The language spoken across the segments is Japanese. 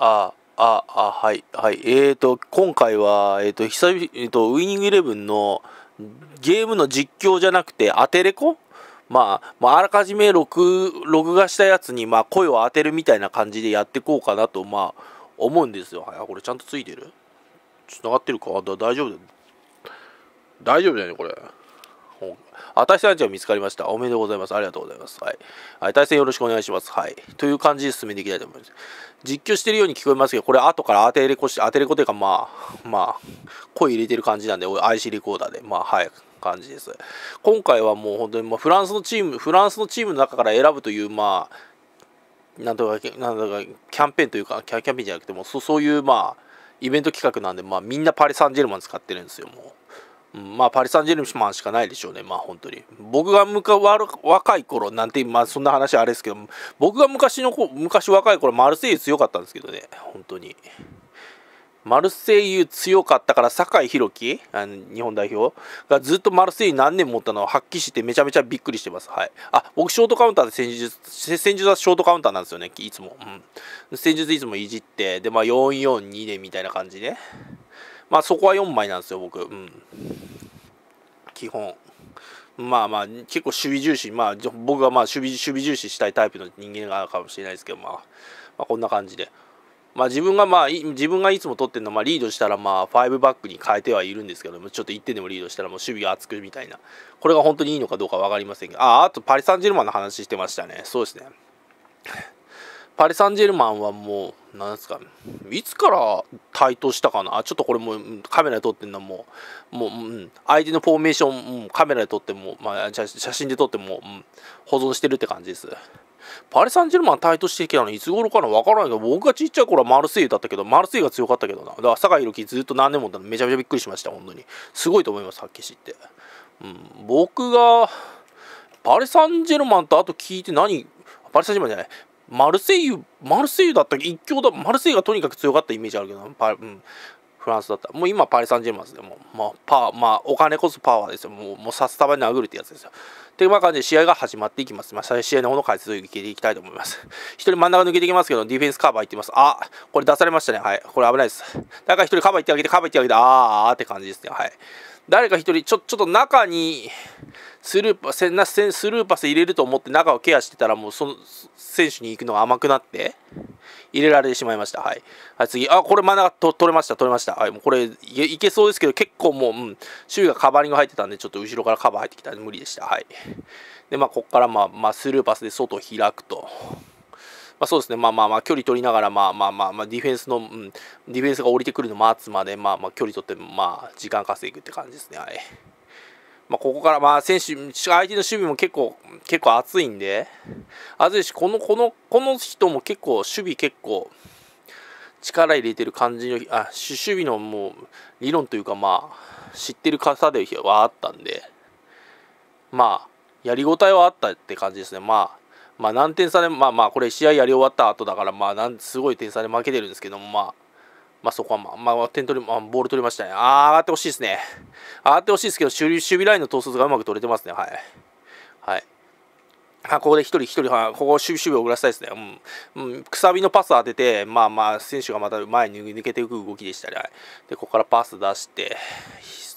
あああはいはいえーと今回はえっ、ー、と久々えっ、ー、とウイニングイレブンのゲームの実況じゃなくてアテレコまあ、まあ、あらかじめ録録画したやつにまあ声を当てるみたいな感じでやってこうかなとまあ思うんですよ。はい、これちゃんとついてるつながってるか大丈夫だ大丈夫だよねこれ。本あ対戦相手が見つかりましたおめでとうございますありがとうございますはい、はい、対戦よろしくお願いしますはいという感じで進めていきたいと思います実況してるように聞こえますけどこれ後から当てれこして当てレこというかまあまあ声入れてる感じなんで IC レコーダーでまあ早く、い感じです。今回はもう本当にまフランスのチーム、フランスのチームの中から選ぶという、まあ、なんとか、なんとか、キャンペーンというか、キャンペーンじゃなくても、そうそういう、まあ、イベント企画なんで、まあ、みんなパリ・サンジェルマン使ってるんですよ、もう。うん、まあパリ・サンジェルマンしかないでしょうねまあ本当に僕がむか若い頃なんてまあそんな話あれですけど僕が昔の昔若い頃マルセイユ強かったんですけどね本当にマルセイユ強かったから酒井宏樹日本代表がずっとマルセイユ何年持ったのを発揮してめちゃめちゃびっくりしてますはいあ僕ショートカウンターで戦術戦術はショートカウンターなんですよねいつも、うん、戦術いつもいじってでまあ442でみたいな感じで、ね、まあそこは4枚なんですよ僕、うん、基本まあまあ結構守備重視まあ僕はまあ守備守備重視したいタイプの人間があるかもしれないですけど、まあ、まあこんな感じで。まあ、自分がまあ自分がいつも取ってるのはまあリードしたらまあ5バックに変えてはいるんですけどもちょっと1点でもリードしたらもう守備が厚くみたいなこれが本当にいいのかどうか分かりませんがああとパリ・サンジェルマンの話してましたねそうですねパリ・サンジェルマンはもう、なんですか、ね、いつから台頭したかな、ちょっとこれもうカメラで撮ってんのもう、もう、うん、相手のフォーメーション、うん、カメラで撮っても、まあ、写真で撮っても、うん、保存してるって感じです。パリ・サンジェルマン台頭してきたのいつ頃かな分からないけど僕がちっちゃい頃はマルセイユだったけどマルセイユが強かったけどなだから酒井宏樹ずっと何年もめちゃめちゃびっくりしました本当にすごいと思いますはっきりって、うん、僕がパリ・サンジェルマンとあと聞いて何パリ・サンジェルマンじゃないマルセイユ、マルセイユだったっけ一強だ、マルセイユがとにかく強かったイメージあるけど、パうん、フランスだった。もう今パリ・サンジェルマンですもう、まあ、パまあ、お金こそパワーですよ。もう、もうたばに殴るってやつですよ。っていう感じで試合が始まっていきます。まあ、試合の方の解説を聞いていきたいと思います。一人真ん中抜けていきますけど、ディフェンスカバーいってます。あ、これ出されましたね。はい。これ危ないです。だから一人カバーいってあげて、カバーいってあげて、あーあーって感じですね。はい。誰か一人ちょちょっと中にスルーパススルーパス入れると思って中をケアしてたらもうその選手に行くのが甘くなって入れられてしまいましたはい、はい、次あこれ真ん中取れました取れましたはいもうこれいけそうですけど結構もう、うん、周囲がカバーリング入ってたんでちょっと後ろからカバー入ってきたんで無理でしたはいでまあここからまあ、まあ、スルーパスで外を開くとまあ、そうですね、まあまあまあ、距離取りながら、まあまあまあ、ディフェンスの、うん、ディフェンスが降りてくるの待つまで、まあまあ、距離取って、まあ、時間稼ぐって感じですね、はい。まあ、ここから、まあ、選手、相手の守備も結構、結構熱いんで、熱いし、この、この、この人も結構、守備結構、力入れてる感じの、あ、守備のもう、理論というか、まあ、知ってる方ではあったんで、まあ、やりごたえはあったって感じですね。まあ、まあ、何点差でまあまあこれ試合やり終わった後だからまあなんすごい点差で負けてるんですけどもまあまあそこはまあ、まあ、点取り、まあ、ボール取りましたね。ああ、上がってほしいですね。上がってほしいですけど、守備ラインの統率がうまく取れてますね。はい。はい。あここで1人1人、はここ守備、守備を遅らせたいですね。うん。うん、くさびのパス当てて、まあまあ、選手がまた前に抜けていく動きでしたね。はい、で、ここからパス出して、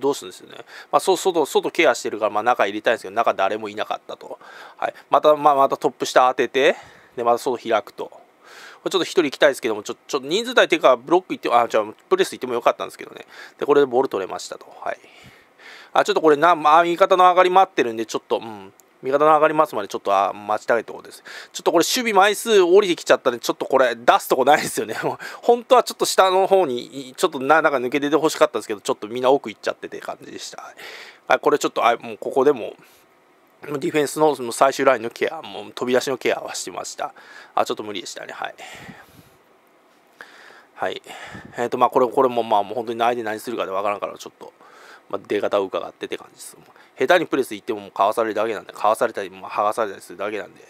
どうするんですよね。まあ、外、外ケアしてるから、まあ、中入れたいんですけど、中誰もいなかったと。はい。また、まあ、またトップ下当てて、で、また外開くと。これちょっと1人行きたいですけども、ちょ、ちょ、人数帯っていうか、ブロック行って、あ、じゃプレス行ってもよかったんですけどね。で、これでボール取れましたと。はい。あ、ちょっとこれな、まあ、味方の上がり待ってるんで、ちょっと、うん。味方の上がりますまでちょっとあ待ちたいところです。ちょっとこれ守備枚数降りてきちゃったんで、ちょっとこれ出すとこないですよね。も う本当はちょっと下の方に、ちょっとななんか抜け出てほしかったんですけど、ちょっとみんな奥行っちゃってて感じでした。はい、これちょっと、あもうここでも、ディフェンスの最終ラインのケア、もう飛び出しのケアはしてました。あ、ちょっと無理でしたね。はい。はい。えっ、ー、と、まあ、これ、これも、まあ、もう本当に内で何するかでわからんから、ちょっと。まあ、出方を伺ってって感じです下手にプレスいってもかわされるだけなんでかわされたり、剥がされたりするだけなんで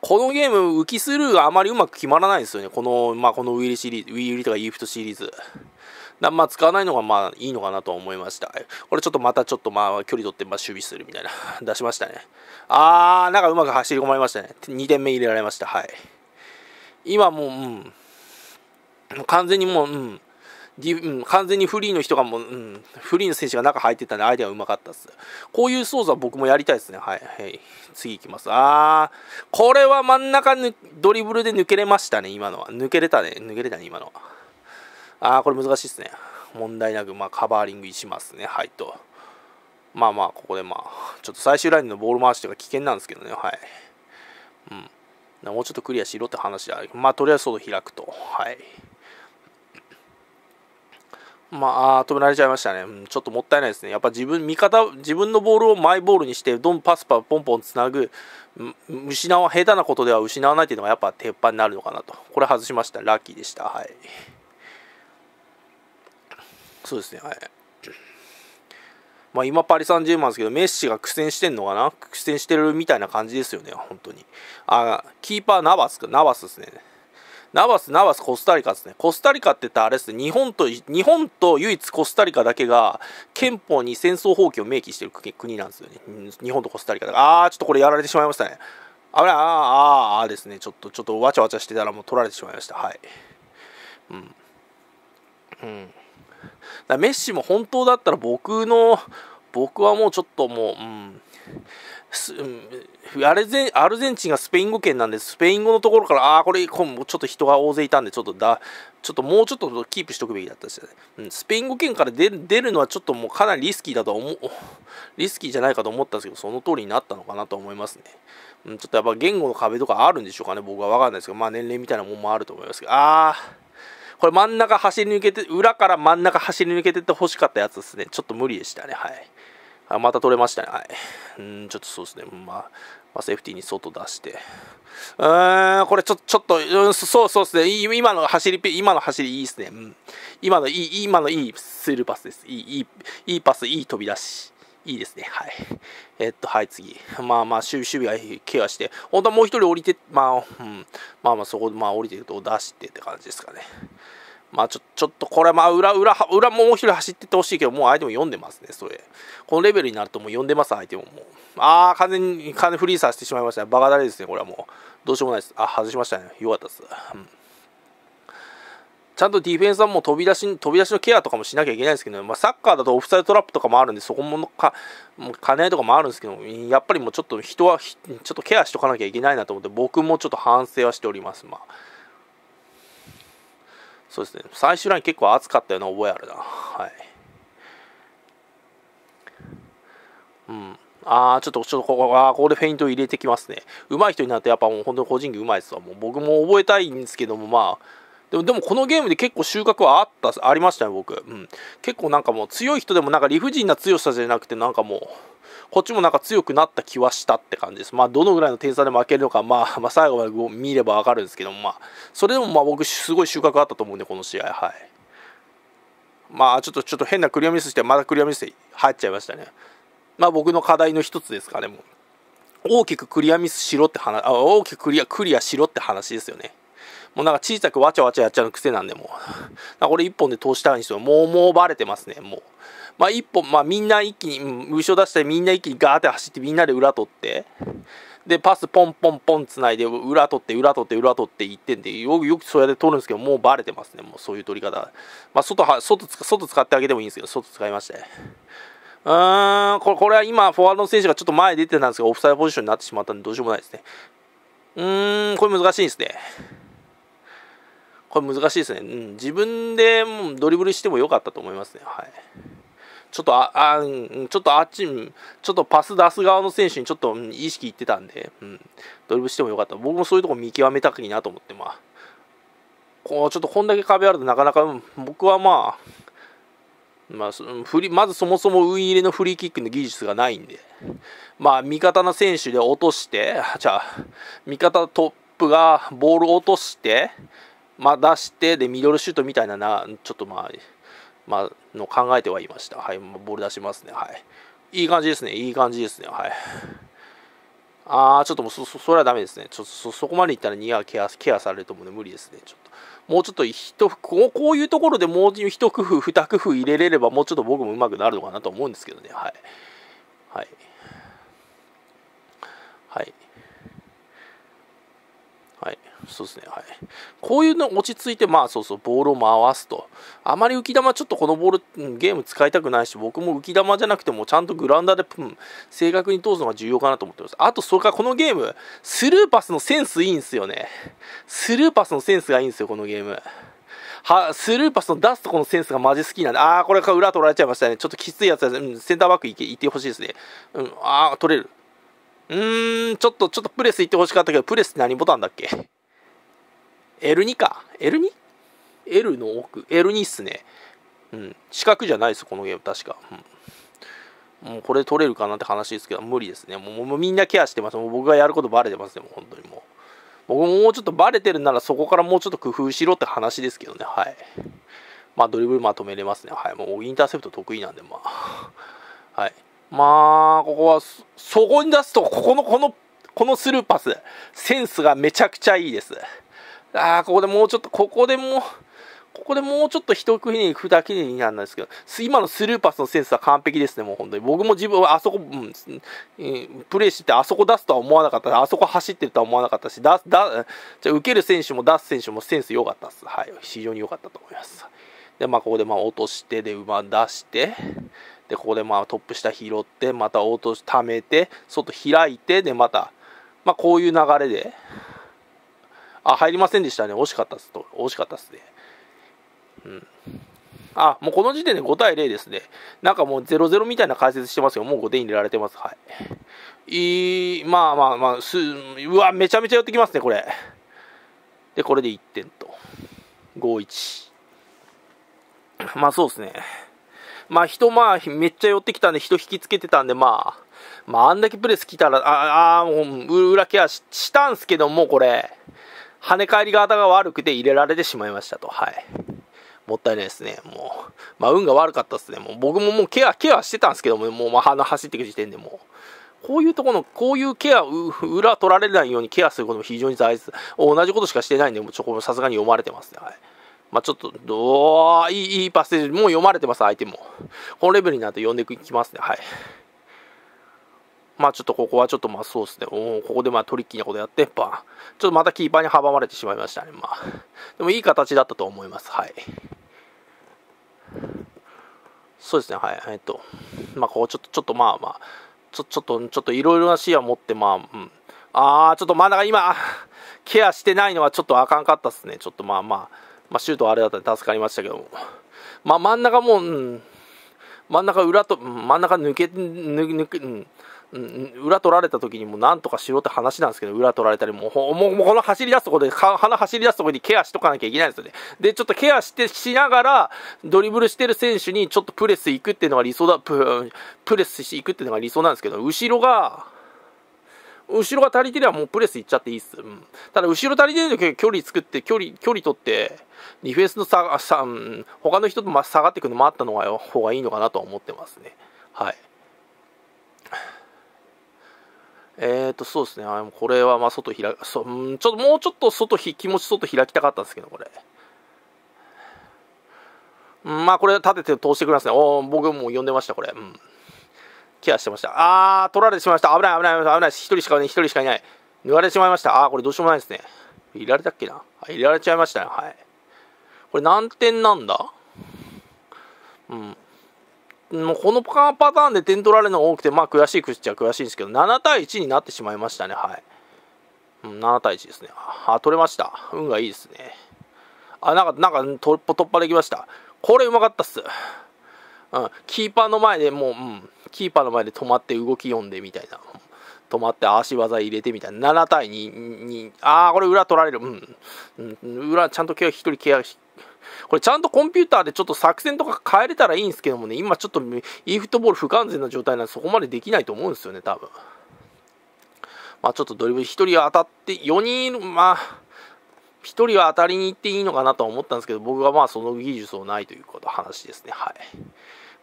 このゲーム浮きスルーがあまりうまく決まらないんですよねこの,、まあ、このウィリシリーズウィーリとかイーフトシリーズまあ使わないのがまあいいのかなと思いました。これちょっとまたちょっとまあ距離取ってまあ守備するみたいな 出しましたね。あー、なんかうまく走り込まれましたね。2点目入れられました。はい。今もう、うん。完全にもう、うん。うん、完全にフリーの人がもう、うん、フリーの選手が中入ってたんで、アイデアうまかったです。こういう操作は僕もやりたいですね。はい。はい、次いきます。あー、これは真ん中ぬ、ドリブルで抜けれましたね、今のは。抜けれたね、抜けれたね、今のは。あー、これ難しいですね。問題なく、まあ、カバーリングしますね、はい、と。まあまあ、ここでまあ、ちょっと最終ラインのボール回しとか危険なんですけどね、はい。うん。もうちょっとクリアしろって話である。まあ、とりあえず外開くと。はい。まあ、止められちゃいましたね、うん、ちょっともったいないですね、やっぱ自分味方自分のボールをマイボールにして、どんパスパポンポンつなぐ、失わ下手なことでは失わないというのが、やっぱ鉄板になるのかなと、これ外しました、ラッキーでした、はい。そうですね、はい。まあ、今、パリ・サンジェルマンですけど、メッシが苦戦してんのかな苦戦してるみたいな感じですよね、本当に。あ、キーパー、ナバスか、ナバスですね。ナバス、ナバス、コスタリカですね。コスタリカって言ったらあれですね、日本と、日本と唯一コスタリカだけが、憲法に戦争放棄を明記してる国なんですよね。日本とコスタリカだから。あー、ちょっとこれやられてしまいましたね。あれ、あー、あー、あーですね。ちょっと、ちょっとわちゃわちゃしてたらもう取られてしまいました。はい。うん。うん。だメッシも本当だったら僕の、僕はもうちょっともう、うん。アルゼアルゼンチンがスペイン語圏なんでスペイン語のところからああこれ今ちょっと人が大勢いたんでちょっとだちょっともうちょっとキープしとくべきだったですよね、うん、スペイン語圏から出るのはちょっともうかなりリスキーだと思う、リスキーじゃないかと思ったんですけどその通りになったのかなと思いますね、うん、ちょっとやっぱ言語の壁とかあるんでしょうかね僕は分かんないですけどまあ年齢みたいなもんもあると思いますけどああこれ真ん中走り抜けて裏から真ん中走り抜けてって欲しかったやつですねちょっと無理でしたねはいあまた取れましたね。はい。うん、ちょっとそうですね。まあ、まあ、セーフティーに外出して。うーん、これちょ、ちょっと、うん、そうそうですね。今の走り、今の走りいいですね。うん。今のいい、今のいいスルーパスです。いい、いい、いいパス、いい飛び出し。いいですね。はい。えっと、はい、次。まあまあ、守備はケアして、本当はもう一人降りて、まあ、うん。まあまあ、そこで、まあ、降りてると出してって感じですかね。まあちょちょっとこれまあ裏裏裏ももう一人走ってってほしいけどもう相手も読んでますねそれこのレベルになるともう読んでます相手ももうああ完全に完全フリーさせてしまいましたバカだれですねこれはもうどうしようもないですあ外しましたねよかったです、うんちゃんとディフェンスはもう飛び出し、飛び出しのケアとかもしなきゃいけないんですけど、まあ、サッカーだとオフサイドトラップとかもあるんで、そこもか、もう兼ね合いとかもあるんですけど、やっぱりもうちょっと人は、ちょっとケアしとかなきゃいけないなと思って、僕もちょっと反省はしております。まあそうですね最終ライン結構暑かったような覚えあるなはいうんああ、ちょっと、ちょっと、ここ、あここでフェイント入れてきますね。上手い人になると、やっぱもう本当に個人技上手いですわ。もう僕も覚えたいんですけども、まあ、でもでもこのゲームで結構収穫はあったありましたね僕、うん、結構なんかもう強い人でもなんか理不尽な強さじゃなくてなんかもうこっちもなんか強くなった気はしたって感じです。まあ、どのぐらいの点差で負けるのか、まあ、まあ、最後まで見ればわかるんですけど、まあ、それでもまあ僕、すごい収穫あったと思うんで、この試合、はい。まあ、ちょっと、ちょっと変なクリアミスして、まだクリアミス入っちゃいましたね。まあ、僕の課題の一つですかね、もう。大きくクリアミスしろって話、あ大きくクリア、クリアしろって話ですよね。もうなんか小さくわちゃわちゃやっちゃう癖なんで、もう。これ一本で通したいんですよ。もう、もうバレてますね、もう。まあ一本、まあみんな一気に、後ろ出したりみんな一気にガーって走ってみんなで裏取って、で、パスポンポンポンつないで、裏取って、裏取って、裏取っていってんで、よくよくそれで取るんですけど、もうバレてますね、もうそういう取り方。まあ外は、外つ、外使ってあげてもいいんですけど、外使いまして。うーん、これこれは今、フォワードの選手がちょっと前出てたんですが、オフサイドポジションになってしまったんで、どうしようもないですね。うーん、これ難しいですね。これ難しいですね。うん、自分でもうドリブルしてもよかったと思いますね。はい。ちょっとあ、あ、うん、ちょっとあっち、ちょっとパス出す側の選手にちょっと、うん、意識いってたんで、うん、ドリブルしてもよかった。僕もそういうとこ見極めたくいいなと思って、まあ、こう、ちょっとこんだけ壁あるとなかなか、僕はまあ、まあ、フリまずそもそも運入れのフリーキックの技術がないんで、まあ、味方の選手で落として、じゃあ、味方トップがボールを落として、まあ、出してでミドルシュートみたいななちょっとまあ、まあの考えてはいましたはい、まあ、ボール出しますねはいいい感じですねいい感じですねはいああちょっともうそそれはだめですねちょそそこまでいったらニアケアケアされるともうね無理ですねちょっともうちょっと一ここういうところでもう一工夫二工夫入れれればもうちょっと僕もうまくなるのかなと思うんですけどねはいはいはいはい、そうですね、はい、こういうの落ち着いて、まあそうそう、ボールを回すと、あまり浮き球、ちょっとこのボール、ゲーム使いたくないし、僕も浮き球じゃなくても、ちゃんとグラウンダーで、うん、正確に通すのが重要かなと思ってます。あと、それからこのゲーム、スルーパスのセンスいいんですよね。スルーパスのセンスがいいんですよ、このゲーム。は、スルーパスの出すとこのセンスがマジ好きなんで、あー、これか裏取られちゃいましたね。ちょっときついやつだ、うん、センターバックいけってほしいですね。うん、あー、取れる。うーん、ちょっと、ちょっとプレス行ってほしかったけど、プレスって何ボタンだっけ ?L2 か。L2?L の奥。L2 っすね。うん。四角じゃないです、このゲーム、確か。うんもうこれ取れるかなって話ですけど、無理ですね。もうみんなケアしてます。もう僕がやることバレてますね、もう本当にもう。僕ももうちょっとバレてるならそこからもうちょっと工夫しろって話ですけどね、はい。まあドリブルまとめれますね、はい。もうインターセプト得意なんで、まあ。はい。まあ、ここは、そこに出すと、ここの、この、このスルーパス、センスがめちゃくちゃいいです。ああ、ここでもうちょっと、ここでもう、ここでもうちょっと一区切りにくだけになんですけど、今のスルーパスのセンスは完璧ですね、もう本当に。僕も自分はあそこ、うん、プレーしててあそこ出すとは思わなかったあそこ走ってるとは思わなかったし、だだじゃ受ける選手も出す選手もセンス良かったです。はい、非常に良かったと思います。で、まあ、ここでまあ落としてで馬出して、でここでまあトップ下拾ってまた落とし溜めて外開いてでまた、まあ、こういう流れであ入りませんでしたね惜しかったっすと惜しかったっすねうんあもうこの時点で5対0ですねなんかもう0-0みたいな解説してますよもう5点入れられてますはいいいまあまあまあすうわめちゃめちゃ寄ってきますねこれでこれで1点と5-1まあそうですねまあ人まあめっちゃ寄ってきたんで人引きつけてたんでまあ、まああんだけプレス来たら、ああ、もう裏ケアしたんすけどもこれ、跳ね返り方が悪くて入れられてしまいましたと。はい。もったいないですね。もう、まあ運が悪かったですね。もう僕ももうケア、ケアしてたんですけども、もうまあ走っていく時点でもう。こういうところの、こういうケア、裏取られないようにケアすることも非常に大事です。同じことしかしてないんで、もうちょ、さすがに読まれてますね。はい。まあ、ちょっと、どういい、いいパスセージ、もう読まれてます、相手も。このレベルになると読んでいきますね、はい。まあちょっとここはちょっとまあそうですね。おここでまあトリッキーなことやって、やっぱ、ちょっとまたキーパーに阻まれてしまいましたね。まあ。でもいい形だったと思います。はい。そうですね、はい。えっと、まあここちょっと、ちょっとまあまあ、ちょちょっと、ちょっといろいろな視野を持って、まあ、うん。ああ、ちょっとまだ今、ケアしてないのはちょっとあかんかったっすね。ちょっとまあまあ。まあ、シュートはあれだったんで助かりましたけども、まあ、真ん中も、うん、真ん中裏と真ん中抜け抜け、うんうん、裏取られた時にもなんとかしろって話なんですけど裏取られたりもうこの走り出すところで鼻走り出すところにケアしとかなきゃいけないんですよねでちょっとケアしてしながらドリブルしてる選手にちょっとプレス行くっていうのが理想だプレスしていくっていうのが理想なんですけど後ろが後ろが足りてればもうプレスいっちゃっていいっす。うん、ただ、後ろ足りてる時距離作って、距離、距離取って、ディフェンスの差、差うん、他の人と下がってくるのもあったのが、方がいいのかなとは思ってますね。はい。えっ、ー、と、そうですね。あこれは、まあ、外開く、そううん、ちょっと、もうちょっと外ひ、気持ち外開きたかったんですけど、これ。うん、まあ、これ立てて通してくれますね。お僕も呼んでました、これ。うん。ケアしてました。あー、取られてしまいました。危ない、危ない、危ない、危ない。一人しかいない、一人しかいない。抜かれてしまいました。あー、これどうしようもないですね。入れられたっけな。はい、入れられちゃいましたね。はい。これ何点なんだうん。もうこのパターンで点取られるのが多くて、まあ悔しいくっちゃ悔しいんですけど、7対1になってしまいましたね。はい。うん、7対1ですね。あ、取れました。運がいいですね。あ、なんか、なんか突破できました。これうまかったっす。うん、キーパーの前でもう、うん、キーパーの前で止まって動き読んでみたいな止まって足技入れてみたいな7対2ああこれ裏取られる、うん、うん、裏ちゃんとケア1人ケアこれちゃんとコンピューターでちょっと作戦とか変えれたらいいんですけどもね今ちょっと e フットボール不完全な状態なんでそこまでできないと思うんですよね多分まあちょっとドリブル1人当たって4人いるまあ1人は当たりに行っていいのかなとは思ったんですけど僕はまあその技術をないということ話ですねはい。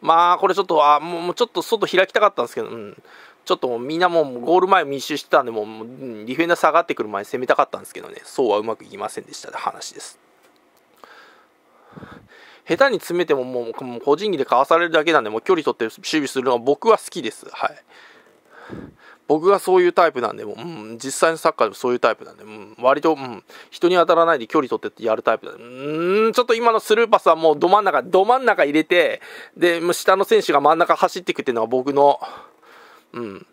まあ、これちょっと、あもうちょっと外開きたかったんですけど、うん、ちょっとみんなもうゴール前密集してたんで、もう、ディフェンダー下がってくる前に攻めたかったんですけどね、そうはうまくいきませんでしたって話です。下手に詰めてももう個人技でかわされるだけなんで、もう距離取って守備するのは僕は好きです。はい。僕がそういうタイプなんで、もう、うん、実際のサッカーでもそういうタイプなんで、うん、割と、うん、人に当たらないで距離取ってやるタイプなんで、うん、ちょっと今のスルーパスはもうど真ん中、ど真ん中入れて、で、もう下の選手が真ん中走っていくっていうのは僕の、うん、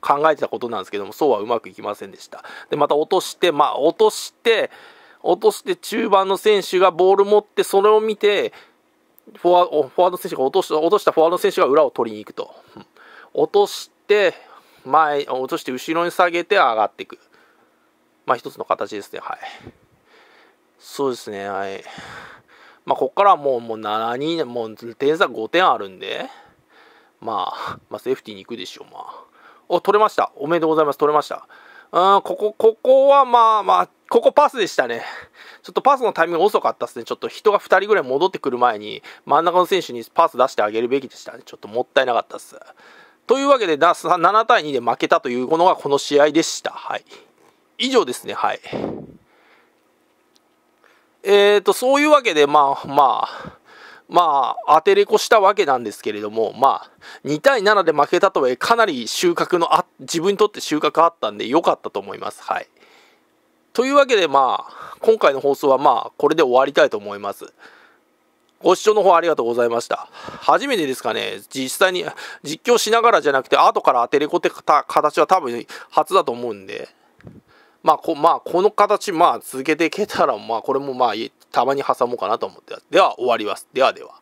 考えてたことなんですけども、そうはうまくいきませんでした。で、また落として、まあ、落として、落として中盤の選手がボール持って、それを見て、フォワード選手が落とした、落としたフォワード選手が裏を取りに行くと。落としてて前落として後ろに下げて上がっていくまあ一つの形ですねはいそうですねはいまあここからはもうもう7人もう点差5点あるんでまあ、まあ、セーフティーに行くでしょうまあお取れましたおめでとうございます取れましたうんここここはまあまあここパスでしたね。ちょっとパスのタイミング遅かったですね。ちょっと人が2人ぐらい戻ってくる前に、真ん中の選手にパス出してあげるべきでしたね。ちょっともったいなかったです。というわけで、7対2で負けたというのがこの試合でした。はい。以上ですね、はい。えっ、ー、と、そういうわけで、まあ、まあ、まあ、当てれこしたわけなんですけれども、まあ、2対7で負けたとはいえ、かなり収穫のあ、自分にとって収穫あったんで、良かったと思います。はい。というわけで、まあ、今回の放送はまあ、これで終わりたいと思います。ご視聴の方ありがとうございました。初めてですかね、実際に実況しながらじゃなくて、後から当てれこって形は多分初だと思うんで、まあこ、まあ、この形、まあ、続けていけたら、まあ、これもまあ、たまに挟もうかなと思ってでは、終わります。ではでは。